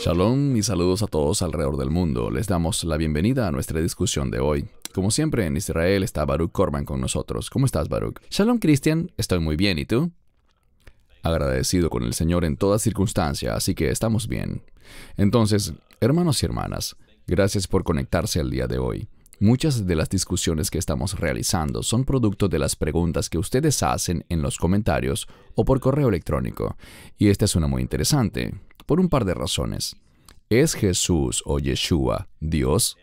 Shalom y saludos a todos alrededor del mundo. Les damos la bienvenida a nuestra discusión de hoy. Como siempre, en Israel está Baruch Korman con nosotros. ¿Cómo estás, Baruch? Shalom, Cristian. Estoy muy bien. ¿Y tú? Agradecido con el Señor en toda circunstancia, así que estamos bien. Entonces, hermanos y hermanas, gracias por conectarse al día de hoy. Muchas de las discusiones que estamos realizando son producto de las preguntas que ustedes hacen en los comentarios o por correo electrónico, y esta es una muy interesante por un par de razones. ¿Es Jesús o Yeshua Dios?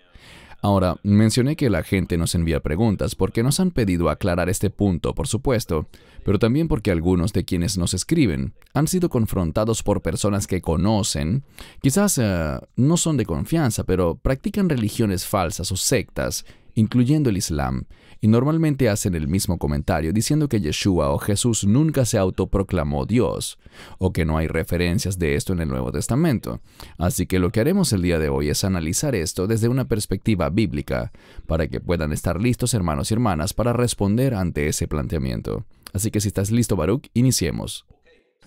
Ahora, mencioné que la gente nos envía preguntas porque nos han pedido aclarar este punto, por supuesto, pero también porque algunos de quienes nos escriben han sido confrontados por personas que conocen, quizás eh, no son de confianza, pero practican religiones falsas o sectas incluyendo el Islam, y normalmente hacen el mismo comentario diciendo que Yeshua o Jesús nunca se autoproclamó Dios, o que no hay referencias de esto en el Nuevo Testamento. Así que lo que haremos el día de hoy es analizar esto desde una perspectiva bíblica, para que puedan estar listos hermanos y hermanas para responder ante ese planteamiento. Así que si estás listo, Baruch, iniciemos.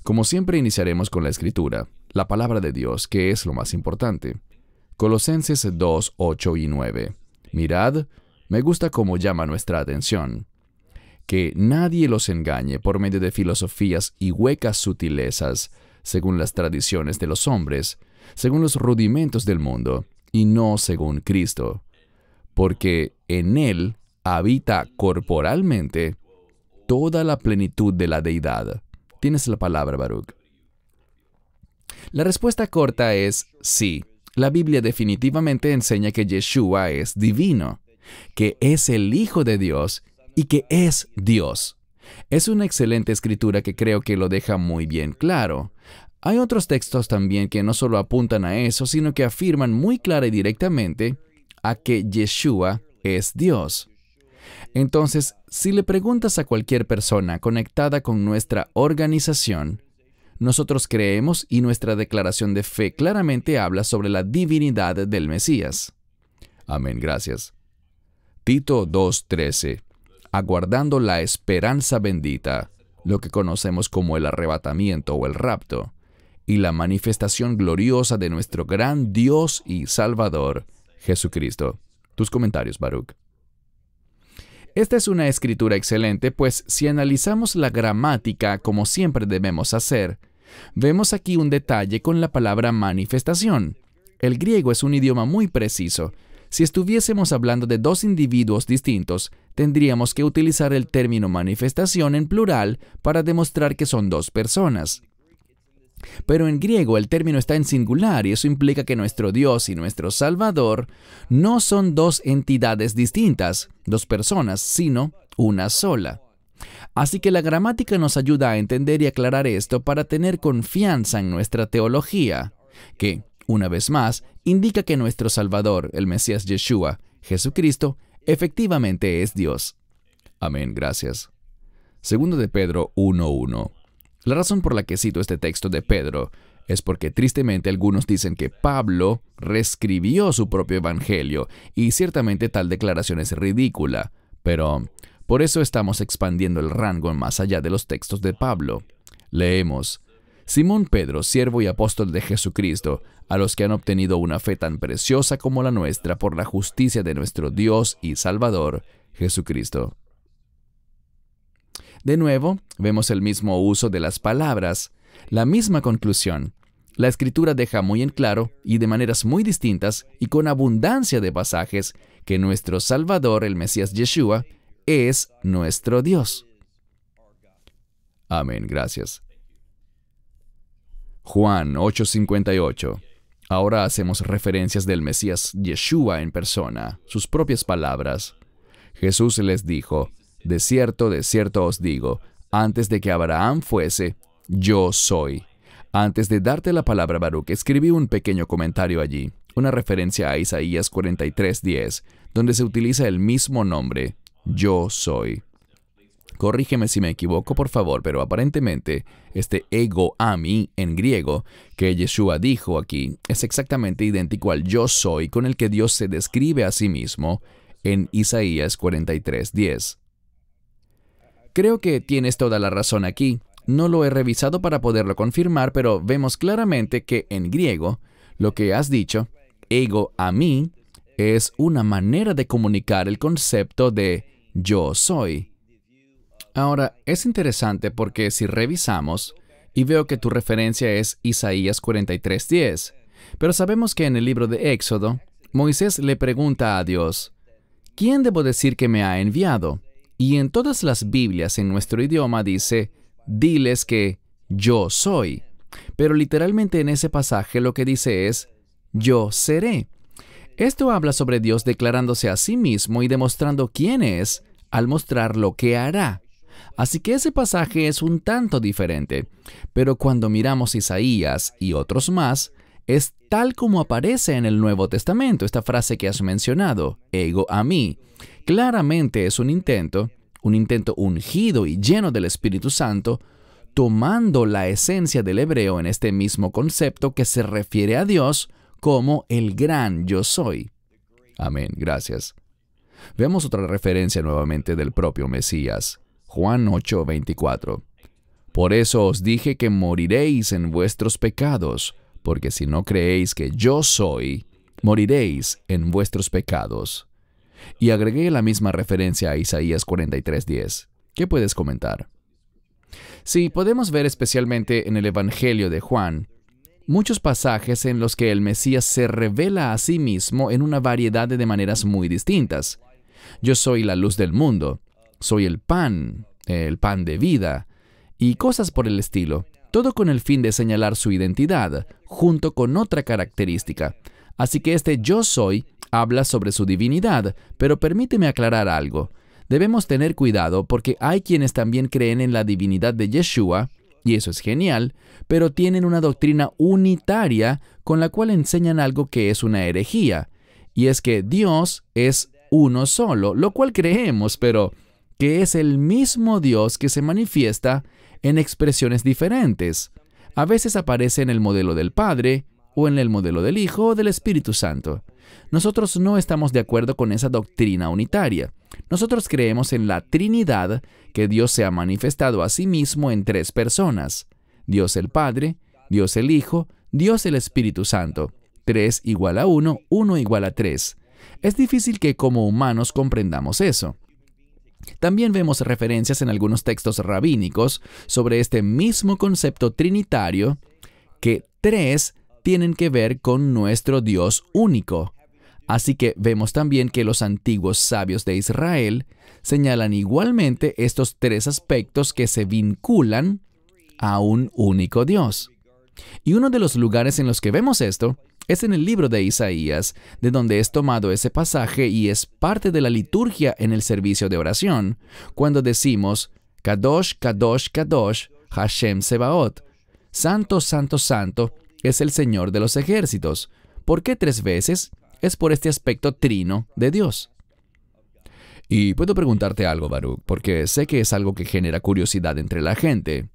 Como siempre, iniciaremos con la Escritura, la palabra de Dios, que es lo más importante. Colosenses 2, 8 y 9. Mirad, me gusta cómo llama nuestra atención. Que nadie los engañe por medio de filosofías y huecas sutilezas, según las tradiciones de los hombres, según los rudimentos del mundo, y no según Cristo. Porque en Él habita corporalmente toda la plenitud de la deidad. Tienes la palabra, Baruch. La respuesta corta es sí. La Biblia definitivamente enseña que Yeshua es divino, que es el Hijo de Dios y que es Dios. Es una excelente escritura que creo que lo deja muy bien claro. Hay otros textos también que no solo apuntan a eso, sino que afirman muy clara y directamente a que Yeshua es Dios. Entonces, si le preguntas a cualquier persona conectada con nuestra organización, nosotros creemos y nuestra declaración de fe claramente habla sobre la divinidad del Mesías. Amén, gracias. Tito 2.13. Aguardando la esperanza bendita, lo que conocemos como el arrebatamiento o el rapto, y la manifestación gloriosa de nuestro gran Dios y Salvador, Jesucristo. Tus comentarios, Baruch. Esta es una escritura excelente, pues si analizamos la gramática como siempre debemos hacer, Vemos aquí un detalle con la palabra manifestación. El griego es un idioma muy preciso. Si estuviésemos hablando de dos individuos distintos, tendríamos que utilizar el término manifestación en plural para demostrar que son dos personas. Pero en griego el término está en singular y eso implica que nuestro Dios y nuestro Salvador no son dos entidades distintas, dos personas, sino una sola. Así que la gramática nos ayuda a entender y aclarar esto para tener confianza en nuestra teología, que, una vez más, indica que nuestro Salvador, el Mesías Yeshua, Jesucristo, efectivamente es Dios. Amén, gracias. Segundo de Pedro 1.1. La razón por la que cito este texto de Pedro es porque tristemente algunos dicen que Pablo reescribió su propio evangelio, y ciertamente tal declaración es ridícula, pero por eso estamos expandiendo el rango más allá de los textos de Pablo. Leemos, Simón Pedro, siervo y apóstol de Jesucristo, a los que han obtenido una fe tan preciosa como la nuestra por la justicia de nuestro Dios y Salvador, Jesucristo. De nuevo, vemos el mismo uso de las palabras, la misma conclusión. La escritura deja muy en claro, y de maneras muy distintas, y con abundancia de pasajes, que nuestro Salvador, el Mesías Yeshua, es nuestro Dios. Amén, gracias. Juan 8:58. Ahora hacemos referencias del Mesías Yeshua en persona, sus propias palabras. Jesús les dijo, De cierto, de cierto os digo, antes de que Abraham fuese, yo soy. Antes de darte la palabra, Baruch, escribí un pequeño comentario allí, una referencia a Isaías 43:10, donde se utiliza el mismo nombre, yo soy. Corrígeme si me equivoco, por favor, pero aparentemente este ego a mí en griego que Yeshua dijo aquí es exactamente idéntico al yo soy con el que Dios se describe a sí mismo en Isaías 43:10. Creo que tienes toda la razón aquí. No lo he revisado para poderlo confirmar, pero vemos claramente que en griego lo que has dicho, ego a mí, es una manera de comunicar el concepto de yo soy. Ahora, es interesante porque si revisamos, y veo que tu referencia es Isaías 43:10, pero sabemos que en el libro de Éxodo, Moisés le pregunta a Dios, ¿quién debo decir que me ha enviado? Y en todas las Biblias en nuestro idioma dice, diles que yo soy. Pero literalmente en ese pasaje lo que dice es, yo seré. Esto habla sobre Dios declarándose a sí mismo y demostrando quién es al mostrar lo que hará. Así que ese pasaje es un tanto diferente, pero cuando miramos Isaías y otros más, es tal como aparece en el Nuevo Testamento, esta frase que has mencionado, ego a mí. Claramente es un intento, un intento ungido y lleno del Espíritu Santo, tomando la esencia del hebreo en este mismo concepto que se refiere a Dios, como el gran yo soy. Amén, gracias. Veamos otra referencia nuevamente del propio Mesías, Juan 8:24. Por eso os dije que moriréis en vuestros pecados, porque si no creéis que yo soy, moriréis en vuestros pecados. Y agregué la misma referencia a Isaías 43:10. ¿Qué puedes comentar? Sí, podemos ver especialmente en el Evangelio de Juan muchos pasajes en los que el Mesías se revela a sí mismo en una variedad de maneras muy distintas. Yo soy la luz del mundo, soy el pan, el pan de vida, y cosas por el estilo, todo con el fin de señalar su identidad, junto con otra característica. Así que este yo soy habla sobre su divinidad, pero permíteme aclarar algo. Debemos tener cuidado porque hay quienes también creen en la divinidad de Yeshua y eso es genial, pero tienen una doctrina unitaria con la cual enseñan algo que es una herejía, y es que Dios es uno solo, lo cual creemos, pero que es el mismo Dios que se manifiesta en expresiones diferentes. A veces aparece en el modelo del Padre, o en el modelo del Hijo o del Espíritu Santo. Nosotros no estamos de acuerdo con esa doctrina unitaria. Nosotros creemos en la Trinidad, que Dios se ha manifestado a sí mismo en tres personas, Dios el Padre, Dios el Hijo, Dios el Espíritu Santo. Tres igual a uno, uno igual a tres. Es difícil que como humanos comprendamos eso. También vemos referencias en algunos textos rabínicos sobre este mismo concepto trinitario, que tres tienen que ver con nuestro Dios único, Así que vemos también que los antiguos sabios de Israel señalan igualmente estos tres aspectos que se vinculan a un único Dios. Y uno de los lugares en los que vemos esto es en el libro de Isaías, de donde es tomado ese pasaje y es parte de la liturgia en el servicio de oración, cuando decimos Kadosh, Kadosh, Kadosh, Hashem Sebaot, Santo, Santo, Santo, es el Señor de los ejércitos. ¿Por qué tres veces? es por este aspecto trino de Dios. Y puedo preguntarte algo, Baruch, porque sé que es algo que genera curiosidad entre la gente.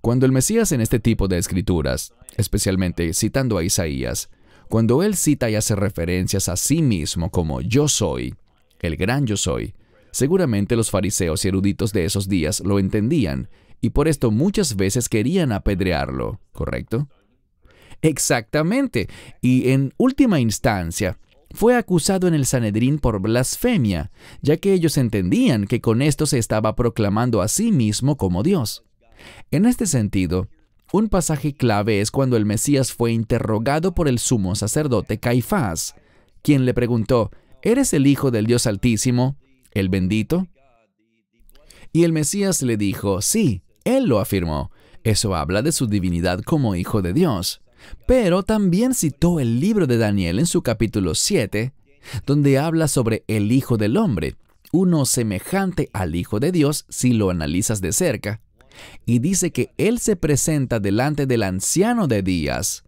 Cuando el Mesías en este tipo de escrituras, especialmente citando a Isaías, cuando él cita y hace referencias a sí mismo como yo soy, el gran yo soy, seguramente los fariseos y eruditos de esos días lo entendían, y por esto muchas veces querían apedrearlo, ¿correcto? Exactamente. Y en última instancia, fue acusado en el Sanedrín por blasfemia, ya que ellos entendían que con esto se estaba proclamando a sí mismo como Dios. En este sentido, un pasaje clave es cuando el Mesías fue interrogado por el sumo sacerdote Caifás, quien le preguntó, ¿Eres el Hijo del Dios Altísimo, el bendito? Y el Mesías le dijo, sí, él lo afirmó. Eso habla de su divinidad como Hijo de Dios. Pero también citó el libro de Daniel en su capítulo 7, donde habla sobre el Hijo del Hombre, uno semejante al Hijo de Dios si lo analizas de cerca, y dice que Él se presenta delante del anciano de días.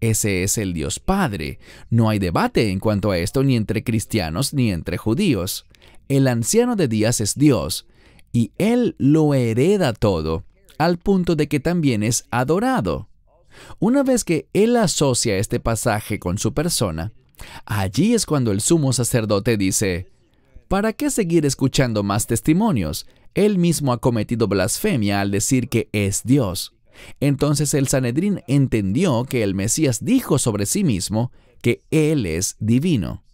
Ese es el Dios Padre. No hay debate en cuanto a esto ni entre cristianos ni entre judíos. El anciano de días es Dios, y Él lo hereda todo, al punto de que también es adorado. Una vez que él asocia este pasaje con su persona, allí es cuando el sumo sacerdote dice, ¿para qué seguir escuchando más testimonios? Él mismo ha cometido blasfemia al decir que es Dios. Entonces el Sanedrín entendió que el Mesías dijo sobre sí mismo que Él es divino.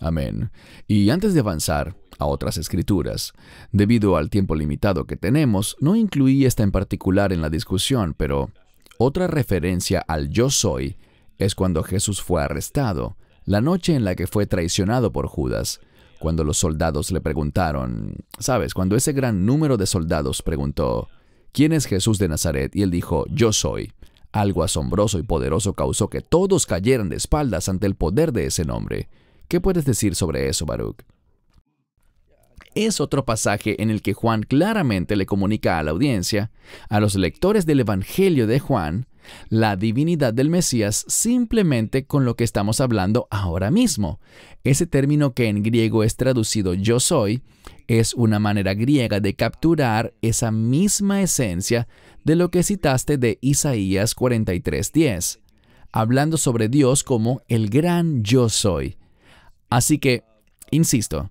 Amén. Y antes de avanzar, a otras escrituras. Debido al tiempo limitado que tenemos, no incluí esta en particular en la discusión, pero otra referencia al yo soy es cuando Jesús fue arrestado, la noche en la que fue traicionado por Judas, cuando los soldados le preguntaron, sabes, cuando ese gran número de soldados preguntó, ¿quién es Jesús de Nazaret? Y él dijo, yo soy. Algo asombroso y poderoso causó que todos cayeran de espaldas ante el poder de ese nombre. ¿Qué puedes decir sobre eso, Baruch? es otro pasaje en el que Juan claramente le comunica a la audiencia, a los lectores del Evangelio de Juan, la divinidad del Mesías simplemente con lo que estamos hablando ahora mismo. Ese término que en griego es traducido yo soy es una manera griega de capturar esa misma esencia de lo que citaste de Isaías 43:10, hablando sobre Dios como el gran yo soy. Así que, insisto,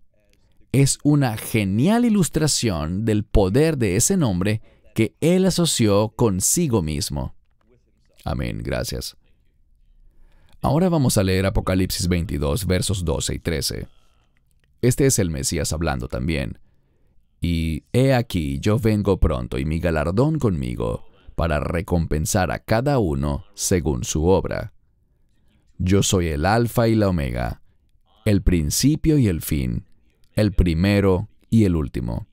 es una genial ilustración del poder de ese nombre que él asoció consigo mismo. Amén, gracias. Ahora vamos a leer Apocalipsis 22, versos 12 y 13. Este es el Mesías hablando también. Y he aquí, yo vengo pronto y mi galardón conmigo, para recompensar a cada uno según su obra. Yo soy el Alfa y la Omega, el principio y el fin, el primero y el último.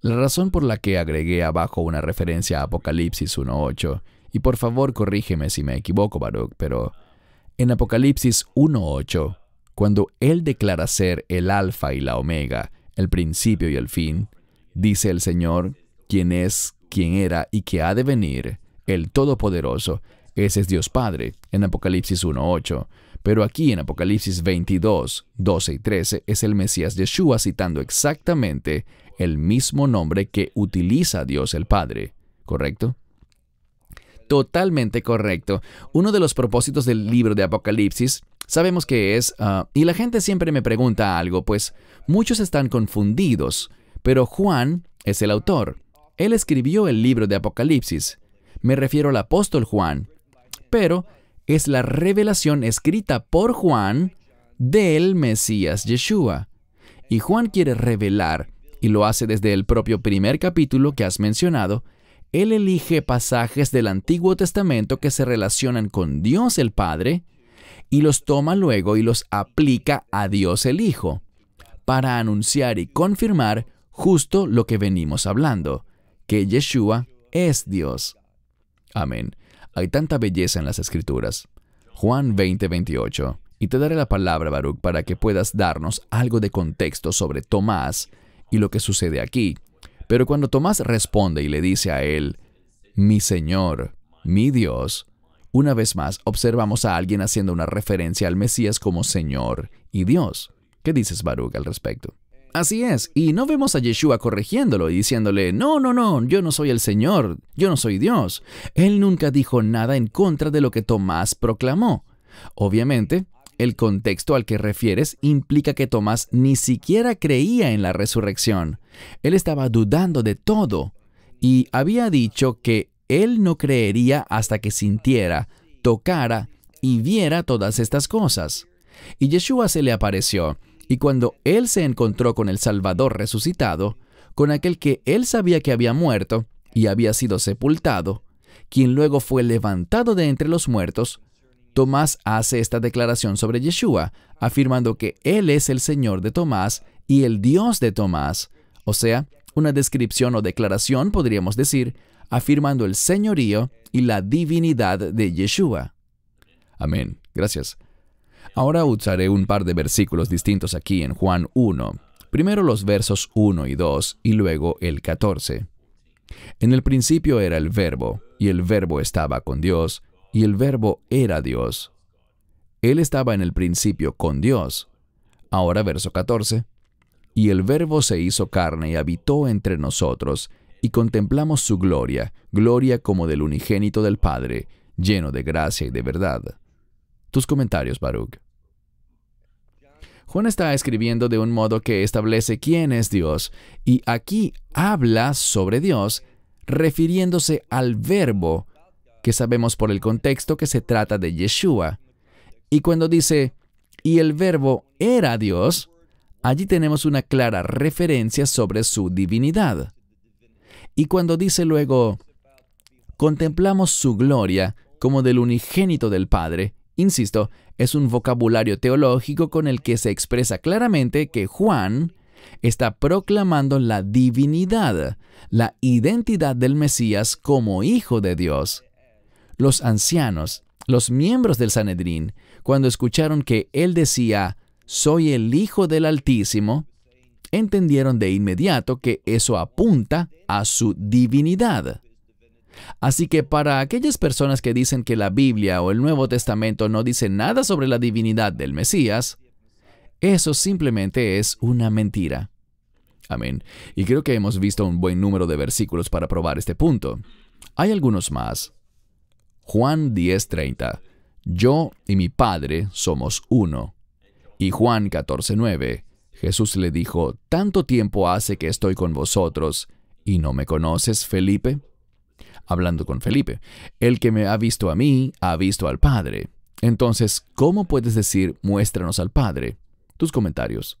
La razón por la que agregué abajo una referencia a Apocalipsis 1.8, y por favor corrígeme si me equivoco, Baruch, pero en Apocalipsis 1.8, cuando Él declara ser el Alfa y la Omega, el principio y el fin, dice el Señor, quien es, quien era y que ha de venir, el Todopoderoso, ese es Dios Padre, en Apocalipsis 1.8. Pero aquí en Apocalipsis 22, 12 y 13 es el Mesías Yeshua citando exactamente el mismo nombre que utiliza Dios el Padre, ¿correcto? Totalmente correcto. Uno de los propósitos del libro de Apocalipsis sabemos que es, ah, y la gente siempre me pregunta algo, pues muchos están confundidos, pero Juan es el autor. Él escribió el libro de Apocalipsis. Me refiero al apóstol Juan. Pero es la revelación escrita por Juan del Mesías Yeshua. Y Juan quiere revelar, y lo hace desde el propio primer capítulo que has mencionado, él elige pasajes del Antiguo Testamento que se relacionan con Dios el Padre, y los toma luego y los aplica a Dios el Hijo, para anunciar y confirmar justo lo que venimos hablando, que Yeshua es Dios. Amén. Hay tanta belleza en las escrituras. Juan 20:28. Y te daré la palabra, Baruch, para que puedas darnos algo de contexto sobre Tomás y lo que sucede aquí. Pero cuando Tomás responde y le dice a él, mi Señor, mi Dios, una vez más observamos a alguien haciendo una referencia al Mesías como Señor y Dios. ¿Qué dices, Baruch, al respecto? Así es, y no vemos a Yeshua corrigiéndolo y diciéndole, no, no, no, yo no soy el Señor, yo no soy Dios. Él nunca dijo nada en contra de lo que Tomás proclamó. Obviamente, el contexto al que refieres implica que Tomás ni siquiera creía en la resurrección. Él estaba dudando de todo y había dicho que él no creería hasta que sintiera, tocara y viera todas estas cosas. Y Yeshua se le apareció y cuando él se encontró con el Salvador resucitado, con aquel que él sabía que había muerto y había sido sepultado, quien luego fue levantado de entre los muertos, Tomás hace esta declaración sobre Yeshua, afirmando que Él es el Señor de Tomás y el Dios de Tomás, o sea, una descripción o declaración, podríamos decir, afirmando el señorío y la divinidad de Yeshua. Amén. Gracias. Ahora usaré un par de versículos distintos aquí en Juan 1, primero los versos 1 y 2 y luego el 14. En el principio era el verbo, y el verbo estaba con Dios, y el verbo era Dios. Él estaba en el principio con Dios. Ahora verso 14. Y el verbo se hizo carne y habitó entre nosotros, y contemplamos su gloria, gloria como del unigénito del Padre, lleno de gracia y de verdad. Tus comentarios, Baruch. Juan está escribiendo de un modo que establece quién es Dios, y aquí habla sobre Dios refiriéndose al verbo, que sabemos por el contexto que se trata de Yeshua. Y cuando dice, y el verbo era Dios, allí tenemos una clara referencia sobre su divinidad. Y cuando dice luego, contemplamos su gloria como del unigénito del Padre, Insisto, es un vocabulario teológico con el que se expresa claramente que Juan está proclamando la divinidad, la identidad del Mesías como hijo de Dios. Los ancianos, los miembros del Sanedrín, cuando escucharon que él decía, soy el Hijo del Altísimo, entendieron de inmediato que eso apunta a su divinidad. Así que para aquellas personas que dicen que la Biblia o el Nuevo Testamento no dice nada sobre la divinidad del Mesías, eso simplemente es una mentira. Amén. Y creo que hemos visto un buen número de versículos para probar este punto. Hay algunos más. Juan 10:30. Yo y mi Padre somos uno. Y Juan 14:9. Jesús le dijo, Tanto tiempo hace que estoy con vosotros, ¿y no me conoces, Felipe? hablando con Felipe, el que me ha visto a mí, ha visto al Padre. Entonces, ¿cómo puedes decir, muéstranos al Padre? Tus comentarios.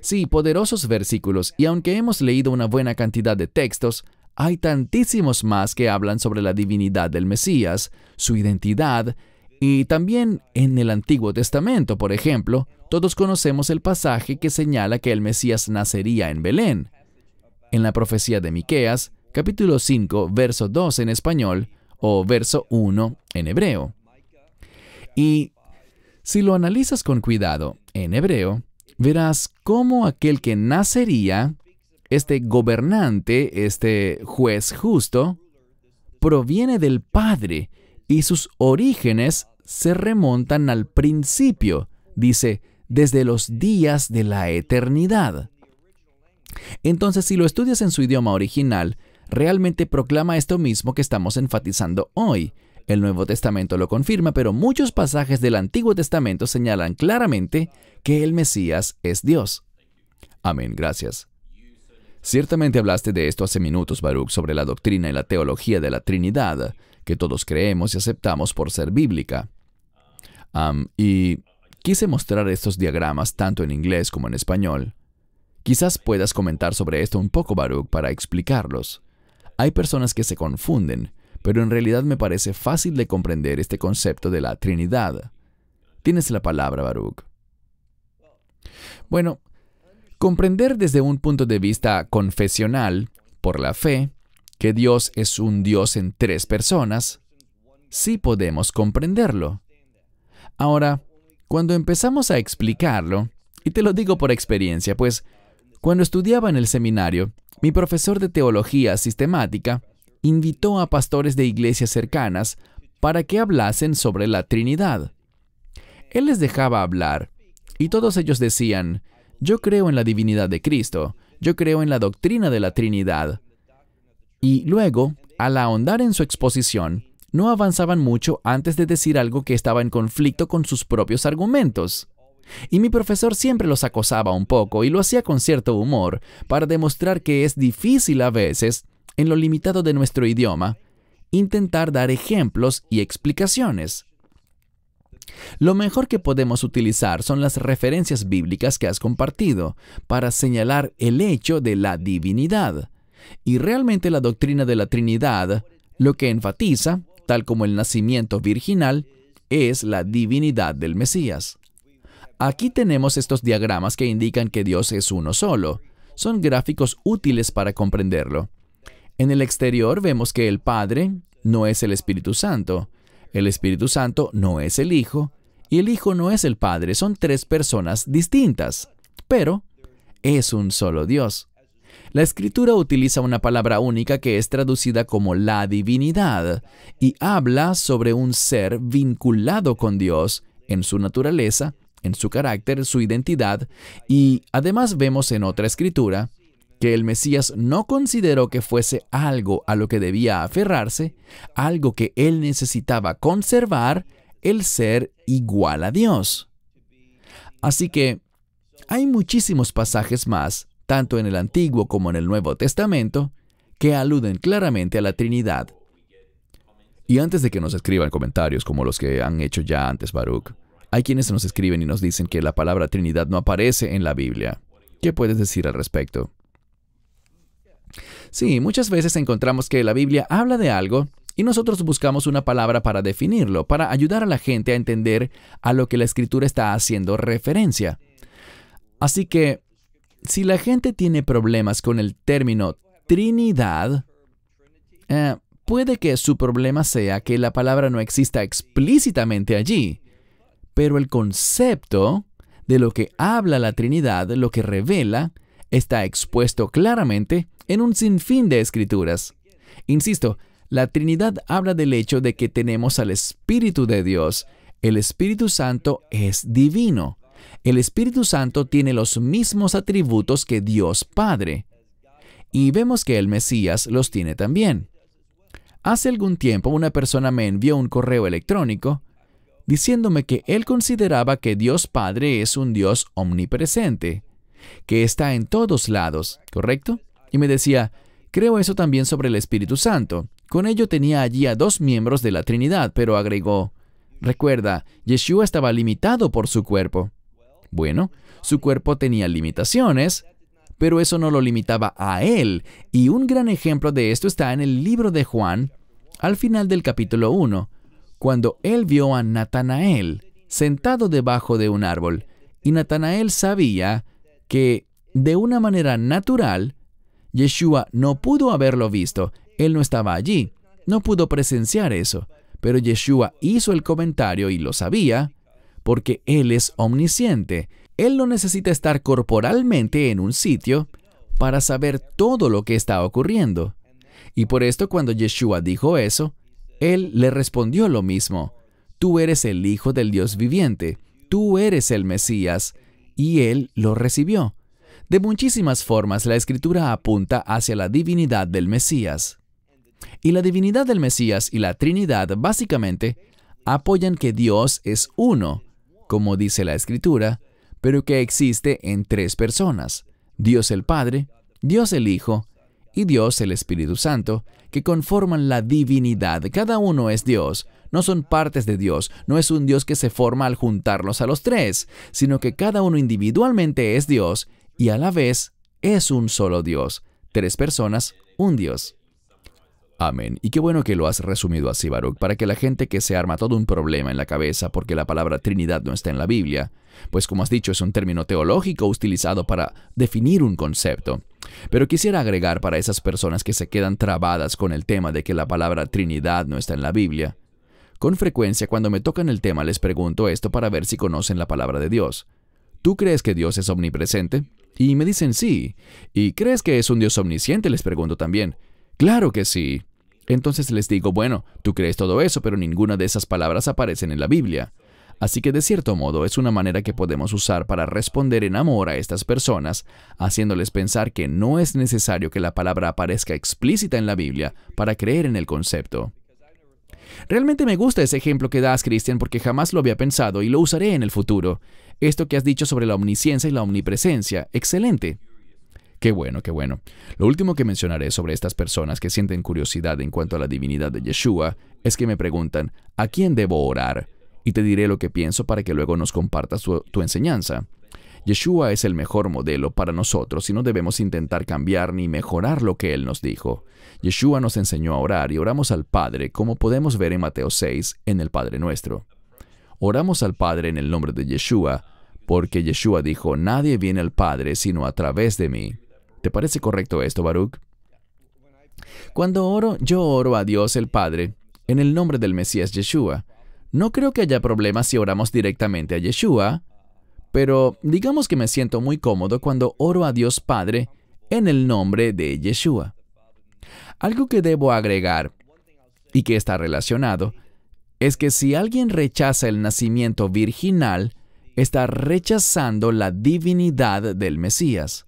Sí, poderosos versículos, y aunque hemos leído una buena cantidad de textos, hay tantísimos más que hablan sobre la divinidad del Mesías, su identidad, y también en el Antiguo Testamento, por ejemplo, todos conocemos el pasaje que señala que el Mesías nacería en Belén. En la profecía de Miqueas, capítulo 5, verso 2 en español o verso 1 en hebreo. Y si lo analizas con cuidado en hebreo, verás cómo aquel que nacería, este gobernante, este juez justo, proviene del Padre y sus orígenes se remontan al principio, dice, desde los días de la eternidad. Entonces, si lo estudias en su idioma original, realmente proclama esto mismo que estamos enfatizando hoy. El Nuevo Testamento lo confirma, pero muchos pasajes del Antiguo Testamento señalan claramente que el Mesías es Dios. Amén, gracias. Ciertamente hablaste de esto hace minutos, Baruch, sobre la doctrina y la teología de la Trinidad, que todos creemos y aceptamos por ser bíblica. y quise mostrar estos diagramas tanto en inglés como en español. Quizás puedas comentar sobre esto un poco, Baruch, para explicarlos. Hay personas que se confunden, pero en realidad me parece fácil de comprender este concepto de la Trinidad. Tienes la palabra, Baruch. Bueno, comprender desde un punto de vista confesional, por la fe, que Dios es un Dios en tres personas, sí podemos comprenderlo. Ahora, cuando empezamos a explicarlo, y te lo digo por experiencia, pues cuando estudiaba en el seminario, mi profesor de teología sistemática invitó a pastores de iglesias cercanas para que hablasen sobre la Trinidad. Él les dejaba hablar, y todos ellos decían, yo creo en la divinidad de Cristo, yo creo en la doctrina de la Trinidad. Y luego, al ahondar en su exposición, no avanzaban mucho antes de decir algo que estaba en conflicto con sus propios argumentos. Y mi profesor siempre los acosaba un poco y lo hacía con cierto humor para demostrar que es difícil a veces, en lo limitado de nuestro idioma, intentar dar ejemplos y explicaciones. Lo mejor que podemos utilizar son las referencias bíblicas que has compartido para señalar el hecho de la divinidad. Y realmente la doctrina de la Trinidad lo que enfatiza, tal como el nacimiento virginal, es la divinidad del Mesías. Aquí tenemos estos diagramas que indican que Dios es uno solo. Son gráficos útiles para comprenderlo. En el exterior vemos que el Padre no es el Espíritu Santo, el Espíritu Santo no es el Hijo y el Hijo no es el Padre. Son tres personas distintas, pero es un solo Dios. La escritura utiliza una palabra única que es traducida como la divinidad y habla sobre un ser vinculado con Dios en su naturaleza en su carácter, su identidad, y además vemos en otra escritura que el Mesías no consideró que fuese algo a lo que debía aferrarse, algo que él necesitaba conservar, el ser igual a Dios. Así que hay muchísimos pasajes más, tanto en el Antiguo como en el Nuevo Testamento, que aluden claramente a la Trinidad. Y antes de que nos escriban comentarios como los que han hecho ya antes Baruch, hay quienes nos escriben y nos dicen que la palabra Trinidad no aparece en la Biblia. ¿Qué puedes decir al respecto? Sí, muchas veces encontramos que la Biblia habla de algo y nosotros buscamos una palabra para definirlo, para ayudar a la gente a entender a lo que la escritura está haciendo referencia. Así que, si la gente tiene problemas con el término Trinidad, eh, puede que su problema sea que la palabra no exista explícitamente allí pero el concepto de lo que habla la Trinidad, lo que revela, está expuesto claramente en un sinfín de escrituras. Insisto, la Trinidad habla del hecho de que tenemos al Espíritu de Dios. El Espíritu Santo es divino. El Espíritu Santo tiene los mismos atributos que Dios Padre. Y vemos que el Mesías los tiene también. Hace algún tiempo una persona me envió un correo electrónico diciéndome que él consideraba que Dios Padre es un Dios omnipresente, que está en todos lados, ¿correcto? Y me decía, creo eso también sobre el Espíritu Santo. Con ello tenía allí a dos miembros de la Trinidad, pero agregó, recuerda, Yeshua estaba limitado por su cuerpo. Bueno, su cuerpo tenía limitaciones, pero eso no lo limitaba a él. Y un gran ejemplo de esto está en el libro de Juan, al final del capítulo 1, cuando él vio a Natanael sentado debajo de un árbol, y Natanael sabía que, de una manera natural, Yeshua no pudo haberlo visto, él no estaba allí, no pudo presenciar eso, pero Yeshua hizo el comentario y lo sabía, porque él es omnisciente, él no necesita estar corporalmente en un sitio para saber todo lo que está ocurriendo. Y por esto cuando Yeshua dijo eso, él le respondió lo mismo, Tú eres el Hijo del Dios viviente, tú eres el Mesías, y él lo recibió. De muchísimas formas la escritura apunta hacia la divinidad del Mesías. Y la divinidad del Mesías y la Trinidad básicamente apoyan que Dios es uno, como dice la escritura, pero que existe en tres personas, Dios el Padre, Dios el Hijo y Dios el Espíritu Santo, que conforman la divinidad. Cada uno es Dios, no son partes de Dios, no es un Dios que se forma al juntarlos a los tres, sino que cada uno individualmente es Dios y a la vez es un solo Dios, tres personas, un Dios. Amén. Y qué bueno que lo has resumido así, Baruch, para que la gente que se arma todo un problema en la cabeza porque la palabra Trinidad no está en la Biblia, pues como has dicho es un término teológico utilizado para definir un concepto. Pero quisiera agregar para esas personas que se quedan trabadas con el tema de que la palabra Trinidad no está en la Biblia. Con frecuencia cuando me tocan el tema les pregunto esto para ver si conocen la palabra de Dios. ¿Tú crees que Dios es omnipresente? Y me dicen sí. ¿Y crees que es un Dios omnisciente? Les pregunto también. Claro que sí. Entonces les digo, bueno, tú crees todo eso, pero ninguna de esas palabras aparecen en la Biblia. Así que de cierto modo es una manera que podemos usar para responder en amor a estas personas, haciéndoles pensar que no es necesario que la palabra aparezca explícita en la Biblia para creer en el concepto. Realmente me gusta ese ejemplo que das, Cristian, porque jamás lo había pensado y lo usaré en el futuro. Esto que has dicho sobre la omnisciencia y la omnipresencia, excelente. Qué bueno, qué bueno. Lo último que mencionaré sobre estas personas que sienten curiosidad en cuanto a la divinidad de Yeshua es que me preguntan, ¿a quién debo orar? y te diré lo que pienso para que luego nos compartas tu, enseñanza. Yeshua es el mejor modelo para nosotros y no debemos intentar cambiar ni mejorar lo que Él nos dijo. Yeshua nos enseñó a orar y oramos al Padre, como podemos ver en Mateo 6, en el Padre nuestro. Oramos al Padre en el nombre de Yeshua, porque Yeshua dijo, nadie viene al Padre sino a través de mí. ¿Te parece correcto esto, Baruch? Cuando oro, yo oro a Dios el Padre, en el nombre del Mesías Yeshua. No creo que haya problema si oramos directamente a Yeshua, pero digamos que me siento muy cómodo cuando oro a Dios Padre en el nombre de Yeshua. Algo que debo agregar, y que está relacionado, es que si alguien rechaza el nacimiento virginal, está rechazando la divinidad del Mesías.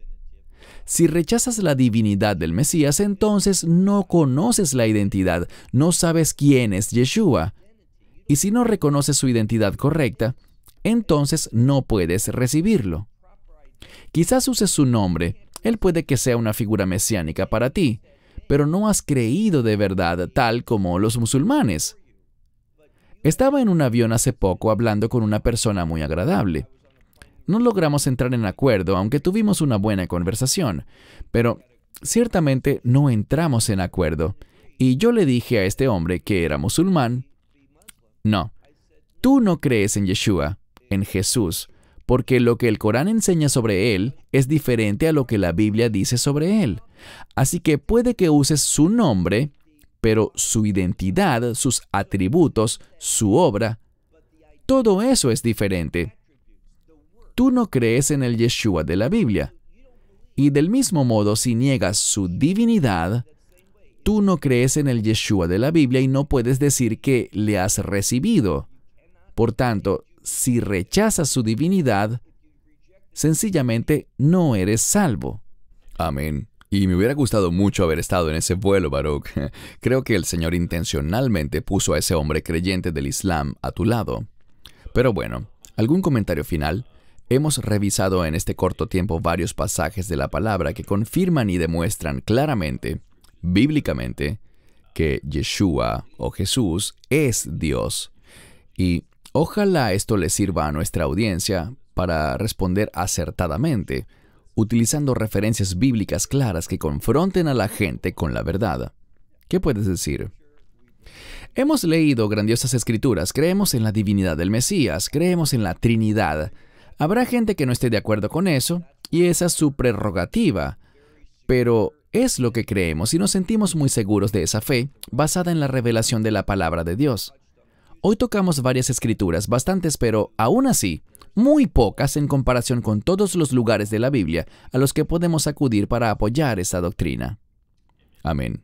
Si rechazas la divinidad del Mesías, entonces no conoces la identidad, no sabes quién es Yeshua, y si no reconoces su identidad correcta, entonces no puedes recibirlo. Quizás uses su nombre, él puede que sea una figura mesiánica para ti, pero no has creído de verdad tal como los musulmanes. Estaba en un avión hace poco hablando con una persona muy agradable. No logramos entrar en acuerdo, aunque tuvimos una buena conversación, pero ciertamente no entramos en acuerdo. Y yo le dije a este hombre que era musulmán no, tú no crees en Yeshua, en Jesús, porque lo que el Corán enseña sobre él es diferente a lo que la Biblia dice sobre él. Así que puede que uses su nombre, pero su identidad, sus atributos, su obra, todo eso es diferente. Tú no crees en el Yeshua de la Biblia. Y del mismo modo, si niegas su divinidad, tú no crees en el Yeshua de la Biblia y no puedes decir que le has recibido. Por tanto, si rechazas su divinidad, sencillamente no eres salvo. Amén. Y me hubiera gustado mucho haber estado en ese vuelo, Baruch. Creo que el Señor intencionalmente puso a ese hombre creyente del Islam a tu lado. Pero bueno, ¿algún comentario final? Hemos revisado en este corto tiempo varios pasajes de la palabra que confirman y demuestran claramente bíblicamente que Yeshua o Jesús es Dios. Y ojalá esto le sirva a nuestra audiencia para responder acertadamente, utilizando referencias bíblicas claras que confronten a la gente con la verdad. ¿Qué puedes decir? Hemos leído grandiosas escrituras, creemos en la divinidad del Mesías, creemos en la Trinidad. Habrá gente que no esté de acuerdo con eso, y esa es su prerrogativa. Pero es lo que creemos y nos sentimos muy seguros de esa fe basada en la revelación de la palabra de Dios. Hoy tocamos varias escrituras, bastantes, pero aún así, muy pocas en comparación con todos los lugares de la Biblia a los que podemos acudir para apoyar esa doctrina. Amén.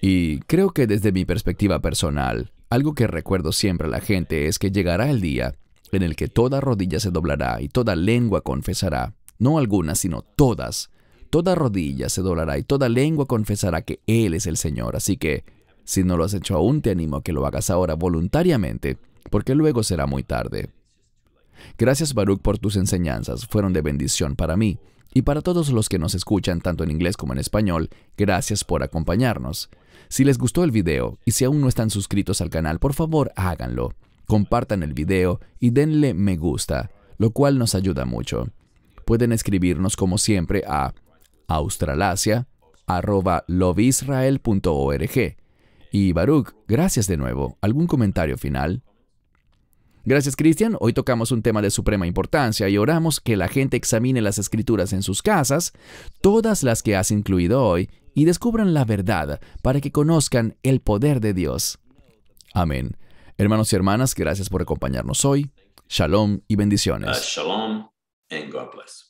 Y creo que desde mi perspectiva personal, algo que recuerdo siempre a la gente es que llegará el día en el que toda rodilla se doblará y toda lengua confesará, no algunas, sino todas, toda rodilla se doblará y toda lengua confesará que Él es el Señor. Así que, si no lo has hecho aún, te animo a que lo hagas ahora voluntariamente, porque luego será muy tarde. Gracias Baruch por tus enseñanzas, fueron de bendición para mí. Y para todos los que nos escuchan tanto en inglés como en español, gracias por acompañarnos. Si les gustó el video y si aún no están suscritos al canal, por favor háganlo. Compartan el video y denle me gusta, lo cual nos ayuda mucho. Pueden escribirnos como siempre a australasia, arroba Y Baruch, gracias de nuevo. ¿Algún comentario final? Gracias Cristian, hoy tocamos un tema de suprema importancia y oramos que la gente examine las escrituras en sus casas, todas las que has incluido hoy, y descubran la verdad para que conozcan el poder de Dios. Amén. Hermanos y hermanas, gracias por acompañarnos hoy. Shalom y bendiciones. Ah, shalom God bless.